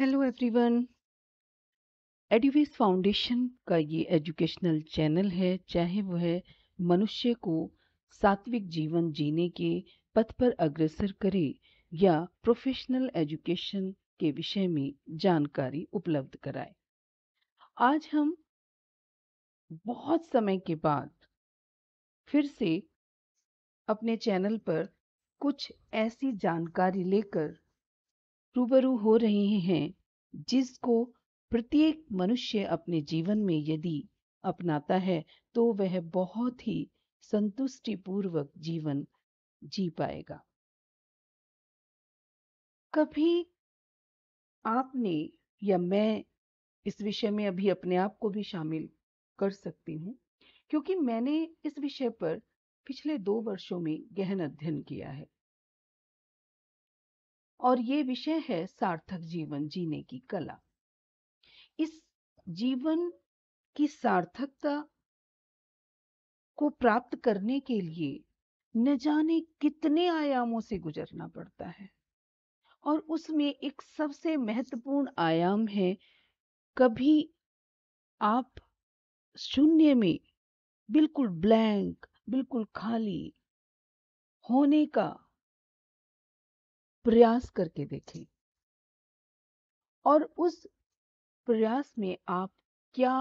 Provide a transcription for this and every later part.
hello everyone एडुवेस foundation का ये educational channel है चाहे वह मनुष्य को सात्विक जीवन जीने के पथ पर अग्रसर करे या प्रोफेशनल एजुकेशन के विषय में जानकारी उपलब्ध कराए आज हम बहुत समय के बाद फिर से अपने चैनल पर कुछ ऐसी जानकारी लेकर रूबरू हो रहे हैं जिसको प्रत्येक मनुष्य अपने जीवन में यदि अपनाता है तो वह बहुत ही संतुष्टिपूर्वक जीवन जी पाएगा कभी आपने या मैं इस विषय में अभी अपने आप को भी शामिल कर सकती हूँ क्योंकि मैंने इस विषय पर पिछले दो वर्षों में गहन अध्ययन किया है और ये विषय है सार्थक जीवन जीने की कला इस जीवन की सार्थकता को प्राप्त करने के लिए न जाने कितने आयामों से गुजरना पड़ता है और उसमें एक सबसे महत्वपूर्ण आयाम है कभी आप शून्य में बिल्कुल ब्लैंक बिल्कुल खाली होने का प्रयास करके देखें और उस प्रयास में आप क्या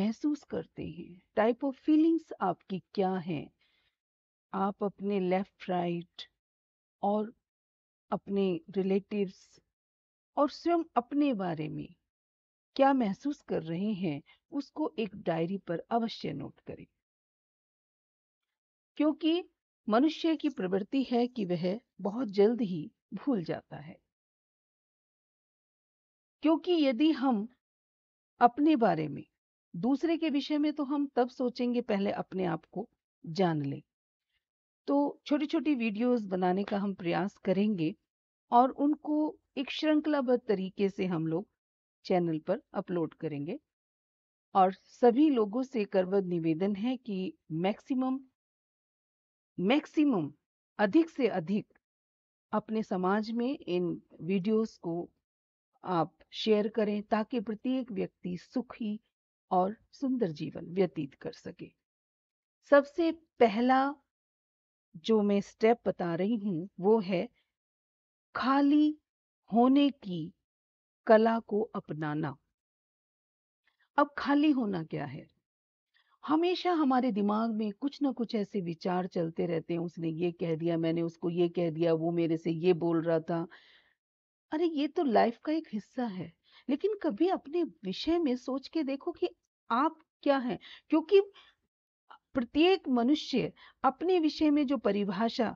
महसूस करते हैं टाइप ऑफ फीलिंग्स आपकी क्या हैं आप अपने लेफ्ट राइट और अपने रिलेटिव्स और स्वयं अपने बारे में क्या महसूस कर रहे हैं उसको एक डायरी पर अवश्य नोट करें क्योंकि मनुष्य की प्रवृत्ति है कि वह बहुत जल्द ही भूल जाता है क्योंकि यदि हम अपने बारे में दूसरे के विषय में तो हम तब सोचेंगे पहले अपने आप को जान लें तो छोटी छोटी वीडियोस बनाने का हम प्रयास करेंगे और उनको एक श्रृंखलाबद्ध तरीके से हम लोग चैनल पर अपलोड करेंगे और सभी लोगों से करबद्ध निवेदन है कि मैक्सिमम मैक्सिमम अधिक से अधिक अपने समाज में इन वीडियोस को आप शेयर करें ताकि प्रत्येक व्यक्ति सुखी और सुंदर जीवन व्यतीत कर सके सबसे पहला जो मैं स्टेप बता रही हूँ वो है खाली होने की कला को अपनाना अब खाली होना क्या है हमेशा हमारे दिमाग में कुछ ना कुछ ऐसे विचार चलते रहते हैं उसने ये कह दिया मैंने उसको ये कह दिया वो मेरे से ये बोल रहा था अरे ये तो लाइफ का एक हिस्सा है लेकिन कभी अपने विषय में सोच के देखो कि आप क्या हैं क्योंकि प्रत्येक मनुष्य अपने विषय में जो परिभाषा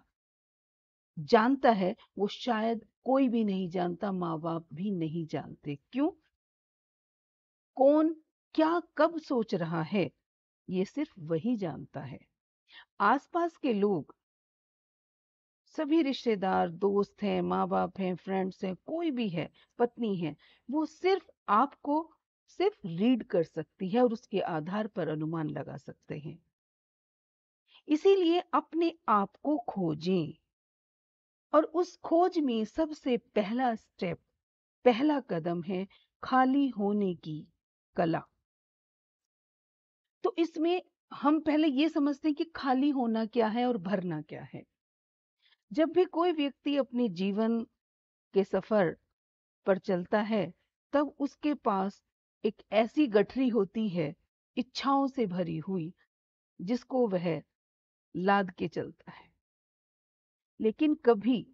जानता है वो शायद कोई भी नहीं जानता माँ बाप भी नहीं जानते क्यों कौन क्या कब सोच रहा है ये सिर्फ वही जानता है आसपास के लोग सभी रिश्तेदार दोस्त हैं माँ बाप हैं फ्रेंड्स हैं कोई भी है पत्नी है वो सिर्फ आपको सिर्फ रीड कर सकती है और उसके आधार पर अनुमान लगा सकते हैं इसीलिए अपने आप को खोजें और उस खोज में सबसे पहला स्टेप पहला कदम है खाली होने की कला तो इसमें हम पहले ये समझते हैं कि खाली होना क्या है और भरना क्या है जब भी कोई व्यक्ति अपने जीवन के सफर पर चलता है तब उसके पास एक ऐसी गठरी होती है इच्छाओं से भरी हुई जिसको वह लाद के चलता है लेकिन कभी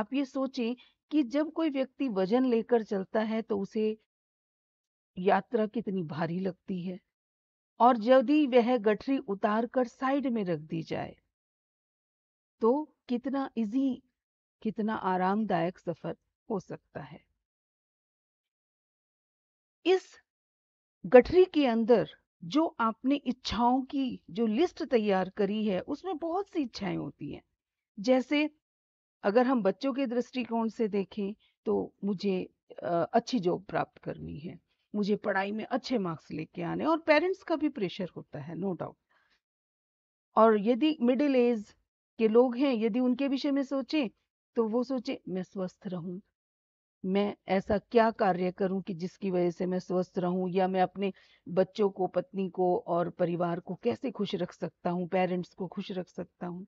आप ये सोचें कि जब कोई व्यक्ति वजन लेकर चलता है तो उसे यात्रा कितनी भारी लगती है और यदि वह गठरी उतार कर साइड में रख दी जाए तो कितना इजी कितना आरामदायक सफर हो सकता है इस गठरी के अंदर जो आपने इच्छाओं की जो लिस्ट तैयार करी है उसमें बहुत सी इच्छाएं होती हैं जैसे अगर हम बच्चों के दृष्टिकोण से देखें तो मुझे अच्छी जॉब प्राप्त करनी है मुझे पढ़ाई में अच्छे मार्क्स लेके आने और पेरेंट्स का भी प्रेशर होता है नो डाउट और यदि मिडिल एज के लोग हैं यदि उनके विषय में सोचे तो वो सोचे मैं स्वस्थ रहूं मैं ऐसा क्या कार्य करूं कि जिसकी वजह से मैं स्वस्थ रहूं या मैं अपने बच्चों को पत्नी को और परिवार को कैसे खुश रख सकता हूं पेरेंट्स को खुश रख सकता हूं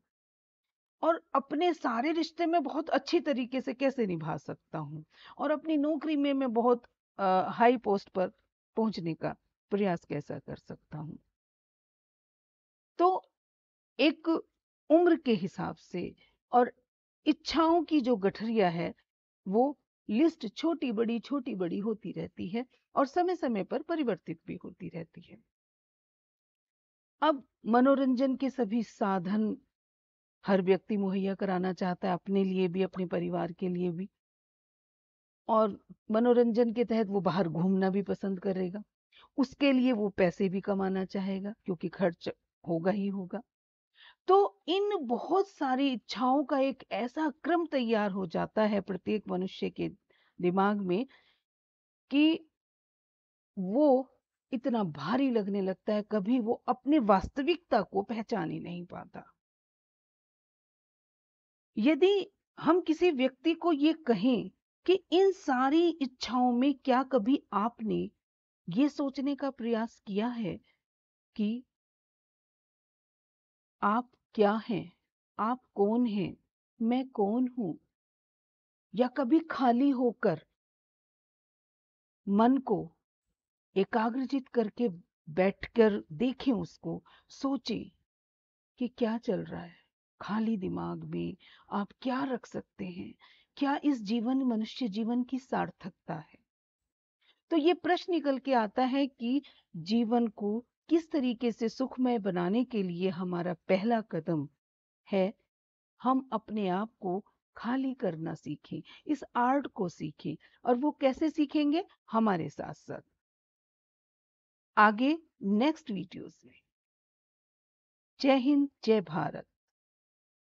और अपने सारे रिश्ते में बहुत अच्छी तरीके से कैसे निभा सकता हूँ और अपनी नौकरी में मैं बहुत हाई पोस्ट पर पहुंचने का प्रयास कैसा कर सकता हूं तो एक उम्र के हिसाब से और इच्छाओं की जो गठरिया है वो लिस्ट छोटी बड़ी छोटी बड़ी होती रहती है और समय समय पर परिवर्तित भी होती रहती है अब मनोरंजन के सभी साधन हर व्यक्ति मुहैया कराना चाहता है अपने लिए भी अपने परिवार के लिए भी और मनोरंजन के तहत वो बाहर घूमना भी पसंद करेगा उसके लिए वो पैसे भी कमाना चाहेगा क्योंकि खर्च होगा ही होगा तो इन बहुत सारी इच्छाओं का एक ऐसा क्रम तैयार हो जाता है प्रत्येक मनुष्य के दिमाग में कि वो इतना भारी लगने लगता है कभी वो अपने वास्तविकता को पहचान ही नहीं पाता यदि हम किसी व्यक्ति को ये कहें कि इन सारी इच्छाओं में क्या कभी आपने ये सोचने का प्रयास किया है कि आप क्या हैं आप कौन हैं मैं कौन हूं या कभी खाली होकर मन को एकाग्रचित करके बैठकर देखें उसको सोचें कि क्या चल रहा है खाली दिमाग में आप क्या रख सकते हैं क्या इस जीवन मनुष्य जीवन की सार्थकता है तो ये प्रश्न निकल के आता है कि जीवन को किस तरीके से सुखमय बनाने के लिए हमारा पहला कदम है हम अपने आप को खाली करना सीखें इस आर्ट को सीखें और वो कैसे सीखेंगे हमारे साथ साथ आगे नेक्स्ट वीडियोस में जय हिंद जय भारत